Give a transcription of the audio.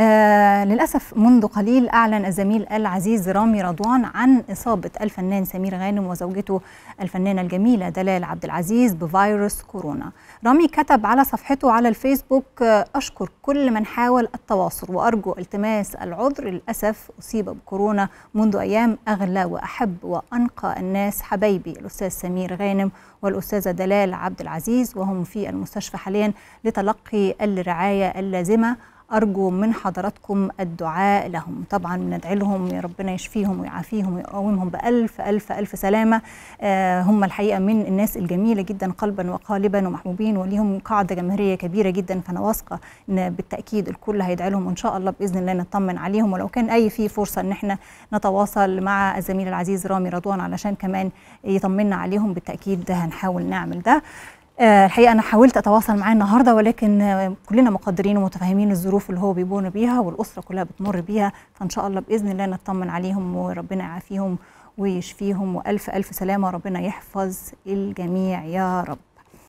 آه للأسف منذ قليل أعلن الزميل العزيز رامي رضوان عن إصابة الفنان سمير غانم وزوجته الفنانة الجميلة دلال عبد العزيز بفيروس كورونا رامي كتب على صفحته على الفيسبوك آه، أشكر كل من حاول التواصل وأرجو التماس العذر للأسف أصيب بكورونا منذ أيام أغلى وأحب وأنقى الناس حبايبي الأستاذ سمير غانم والأستاذة دلال عبد العزيز وهم في المستشفى حاليا لتلقي الرعاية اللازمة أرجو من حضراتكم الدعاء لهم طبعا ندعي لهم يا ربنا يشفيهم ويعافيهم ويقومهم بألف ألف ألف سلامة آه، هم الحقيقة من الناس الجميلة جدا قلبا وقالبا ومحبوبين وليهم قاعدة جماهيرية كبيرة جدا فأنا واثقة إن بالتأكيد الكل هيدعي لهم وإن شاء الله بإذن الله نطمن عليهم ولو كان أي في فرصة إن احنا نتواصل مع الزميل العزيز رامي رضوان علشان كمان يطمنا عليهم بالتأكيد هنحاول نعمل ده آه، الحقيقه انا حاولت اتواصل معاه النهارده ولكن كلنا مقدرين ومتفاهمين الظروف اللي هو بيبون بيها والاسره كلها بتمر بيها فان شاء الله باذن الله نطمن عليهم وربنا يعافيهم ويشفيهم والف الف سلامه ربنا يحفظ الجميع يا رب